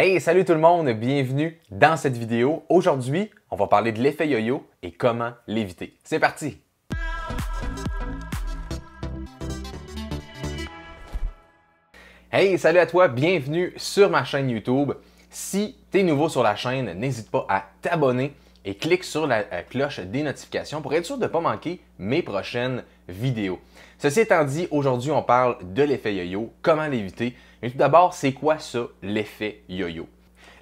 Hey, salut tout le monde, bienvenue dans cette vidéo. Aujourd'hui, on va parler de l'effet yo-yo et comment l'éviter. C'est parti! Hey, salut à toi, bienvenue sur ma chaîne YouTube. Si tu es nouveau sur la chaîne, n'hésite pas à t'abonner et clique sur la cloche des notifications pour être sûr de ne pas manquer mes prochaines vidéos. Ceci étant dit, aujourd'hui, on parle de l'effet yo-yo, comment l'éviter. Mais tout d'abord, c'est quoi ça, l'effet yo-yo?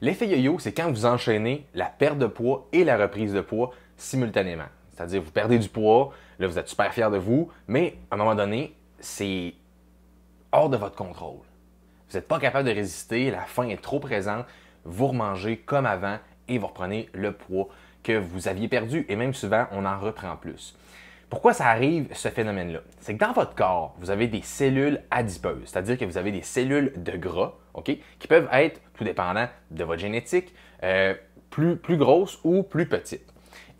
L'effet yo-yo, c'est quand vous enchaînez la perte de poids et la reprise de poids simultanément. C'est-à-dire, vous perdez du poids, là, vous êtes super fier de vous, mais à un moment donné, c'est hors de votre contrôle. Vous n'êtes pas capable de résister, la faim est trop présente, vous remangez comme avant et vous reprenez le poids que vous aviez perdu et même souvent on en reprend plus. Pourquoi ça arrive ce phénomène-là C'est que dans votre corps, vous avez des cellules adipeuses, c'est-à-dire que vous avez des cellules de gras, ok, qui peuvent être, tout dépendant de votre génétique, euh, plus, grosses ou plus petites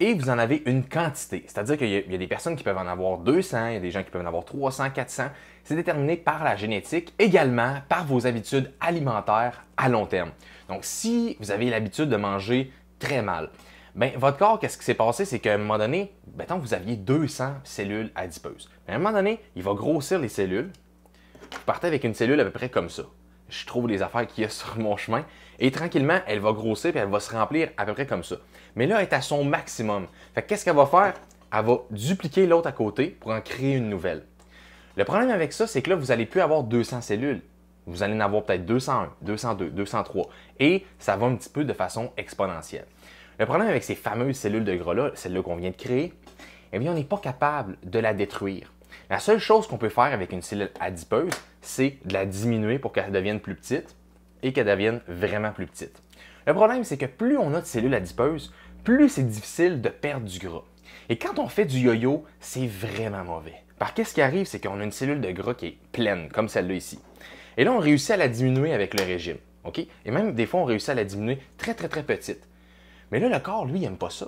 et vous en avez une quantité. C'est-à-dire qu'il y, y, a des personnes qui peuvent en avoir 200, il y a des gens qui peuvent en avoir 300, 400. C'est déterminé par la génétique, également par vos habitudes alimentaires à long terme. Donc, si vous avez l'habitude de manger très mal, ben, votre corps, qu'est-ce qui s'est passé? C'est qu'à un moment donné, mettons vous aviez 200 cellules adipeuses. à un moment donné, il va grossir les cellules. Vous partez avec une cellule à peu près comme ça. Je trouve les affaires qu'il y a sur mon chemin. Et tranquillement, elle va grossir et elle va se remplir à peu près comme ça. Mais là, elle est à son maximum. Fait qu'est-ce qu'elle va faire? Elle va dupliquer l'autre à côté pour en créer une nouvelle. Le problème avec ça, c'est que là, vous n'allez plus avoir 200 cellules. Vous allez en avoir peut-être 201, 202, 203. Et ça va un petit peu de façon exponentielle. Le problème avec ces fameuses cellules de gras-là, celles-là qu'on vient de créer, eh bien, on n'est pas capable de la détruire. La seule chose qu'on peut faire avec une cellule adipeuse, c'est de la diminuer pour qu'elle devienne plus petite et qu'elle devienne vraiment plus petite. Le problème, c'est que plus on a de cellules adipeuses, plus c'est difficile de perdre du gras. Et quand on fait du yo-yo, c'est vraiment mauvais. Par qu'est-ce qui arrive, c'est qu'on a une cellule de gras qui est pleine, comme celle-là ici. Et là, on réussit à la diminuer avec le régime. Et même des fois, on réussit à la diminuer très, très, très petite. Mais là, le corps, lui, il n'aime pas ça.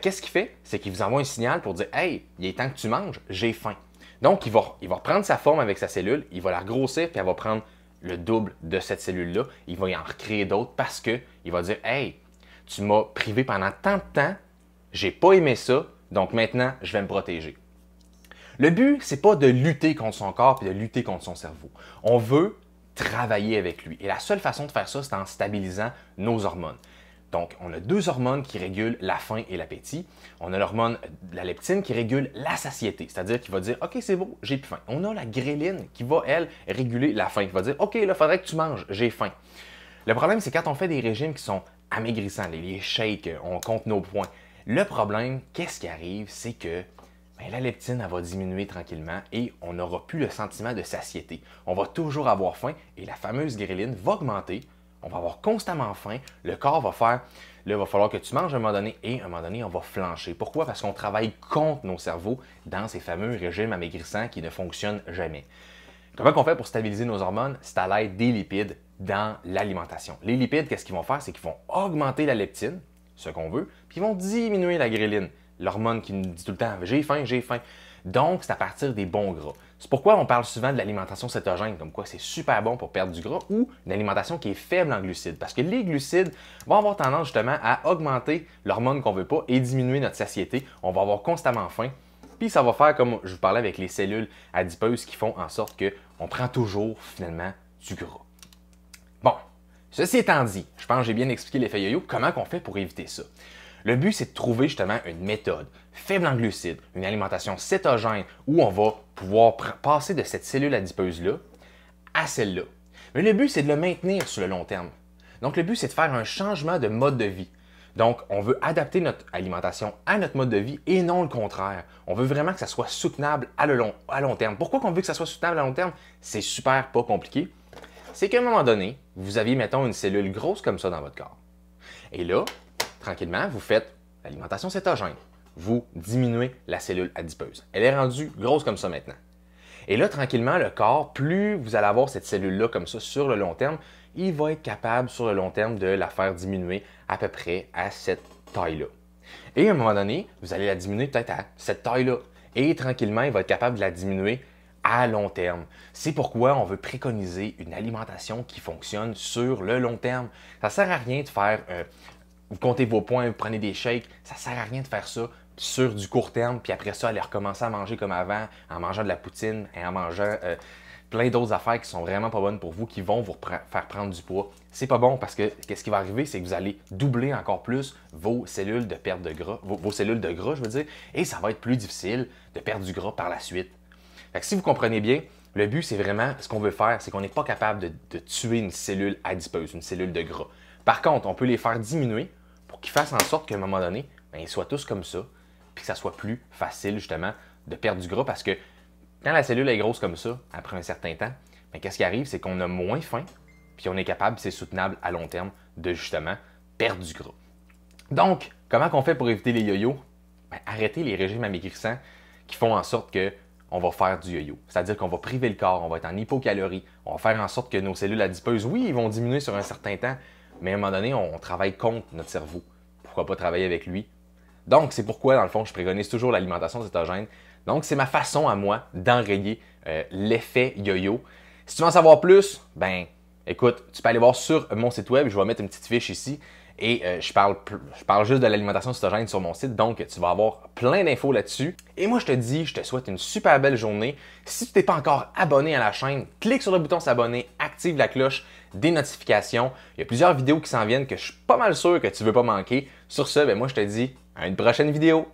qu'est-ce qu'il fait? C'est qu'il vous envoie un signal pour dire Hey, il est temps que tu manges, j'ai faim. Donc, il va, il reprendre sa forme avec sa cellule, il va la grossir, puis elle va prendre le double de cette cellule-là. Il va y en recréer d'autres parce qu'il il va dire Hey, tu m'as privé pendant tant de temps, j'ai pas aimé ça, donc maintenant, je vais me protéger. Le but, c'est pas de lutter contre son corps et de lutter contre son cerveau. On veut travailler avec lui. Et la seule façon de faire ça, c'est en stabilisant nos hormones. Donc, on a deux hormones qui régulent la faim et l'appétit. On a l'hormone la leptine qui régule la satiété, c'est-à-dire qui va dire OK, c'est beau, j'ai plus faim. On a la gréline qui va elle réguler la faim, qui va dire OK, là faudrait que tu manges, j'ai faim. Le problème c'est quand on fait des régimes qui sont amaigrissants, les shakes, euh, on compte nos points. Le problème, qu'est-ce qui arrive, c'est que ben, la leptine elle va diminuer tranquillement et on n'aura plus le sentiment de satiété. On va toujours avoir faim et la fameuse gréline va augmenter, on va avoir constamment faim, le corps va faire, là, il va falloir que tu manges à un moment donné et à un moment donné, on va flancher. Pourquoi? Parce qu'on travaille contre nos cerveaux dans ces fameux régimes amaigrissants qui ne fonctionnent jamais. Comment qu'on fait pour stabiliser nos hormones? C'est à l'aide des lipides dans l'alimentation. Les lipides, qu'est-ce qu'ils vont faire? C'est qu'ils vont augmenter la leptine, ce qu'on veut, puis ils vont diminuer la gréline, l'hormone qui nous dit tout le temps j'ai faim, j'ai faim. Donc, c'est à partir des bons gras. C'est pourquoi on parle souvent de l'alimentation cétogène, comme quoi c'est super bon pour perdre du gras, ou une alimentation qui est faible en glucides, parce que les glucides vont avoir tendance justement à augmenter l'hormone qu'on ne veut pas et diminuer notre satiété. On va avoir constamment faim, puis ça va faire comme je vous parlais avec les cellules adipeuses qui font en sorte que on prend toujours finalement du gras. Bon, ceci étant dit, je pense que j'ai bien expliqué l'effet yo-yo, comment on fait pour éviter ça. Le but, c'est de trouver justement une méthode faible en glucides, une alimentation cétogène où on va pouvoir passer de cette cellule adipeuse-là à celle-là. Mais le but, c'est de le maintenir sur le long terme. Donc, le but, c'est de faire un changement de mode de vie. Donc, on veut adapter notre alimentation à notre mode de vie et non le contraire. On veut vraiment que ça soit soutenable à, long, à long terme. Pourquoi qu'on veut que ça soit soutenable à long terme? C'est super pas compliqué. C'est qu'à un moment donné, vous aviez, mettons, une cellule grosse comme ça dans votre corps. Et là, tranquillement, vous faites l'alimentation cétogène. Vous diminuez la cellule adipeuse. Elle est rendue grosse comme ça maintenant. Et là, tranquillement, le corps, plus vous allez avoir cette cellule-là comme ça sur le long terme, il va être capable sur le long terme de la faire diminuer à peu près à cette taille-là. Et à un moment donné, vous allez la diminuer peut-être à cette taille-là. Et tranquillement, il va être capable de la diminuer à long terme. C'est pourquoi on veut préconiser une alimentation qui fonctionne sur le long terme. Ça ne sert à rien de faire euh, vous comptez vos points, vous prenez des shakes. Ça sert à rien de faire ça sur du court terme, puis après ça, aller recommencer à manger comme avant, en mangeant de la poutine et en mangeant euh, plein d'autres affaires qui sont vraiment pas bonnes pour vous, qui vont vous faire prendre du poids. C'est pas bon parce que qu'est-ce qui va arriver, c'est que vous allez doubler encore plus vos cellules de perte de gras, vos, cellules de gras, je veux dire, et ça va être plus difficile de perdre du gras par la suite. si vous comprenez bien, le but, c'est vraiment ce qu'on veut faire, c'est qu'on n'est pas capable de, de tuer une cellule adipeuse, une cellule de gras. Par contre, on peut les faire diminuer pour qu'ils fassent en sorte qu'à un moment donné, ben, ils soient tous comme ça, puis que ça soit plus facile justement de perdre du gras parce que quand la cellule est grosse comme ça, après un certain temps, mais ben, qu'est-ce qui arrive, c'est qu'on a moins faim, puis on est capable, c'est soutenable à long terme, de justement perdre du gras. Donc, comment qu'on fait pour éviter les yo-yo? Ben, arrêter les régimes amaigrissants qui font en sorte que on va faire du yo-yo. C'est-à-dire qu'on va priver le corps, on va être en hypocalorie, on va faire en sorte que nos cellules adipeuses, oui, ils vont diminuer sur un certain temps, mais à un moment donné, on travaille contre notre cerveau. Pourquoi pas travailler avec lui? Donc, c'est pourquoi, dans le fond, je préconise toujours l'alimentation cétogène. Donc, c'est ma façon à moi d'enrayer euh, l'effet yo-yo. Si tu veux en savoir plus, ben, écoute, tu peux aller voir sur mon site web. Je vais mettre une petite fiche ici. Et euh, je, parle, je parle juste de l'alimentation cytogène sur mon site, donc tu vas avoir plein d'infos là-dessus. Et moi, je te dis, je te souhaite une super belle journée. Si tu n'es pas encore abonné à la chaîne, clique sur le bouton s'abonner, active la cloche des notifications. Il y a plusieurs vidéos qui s'en viennent que je suis pas mal sûr que tu veux pas manquer. Sur ce, ben moi, je te dis à une prochaine vidéo.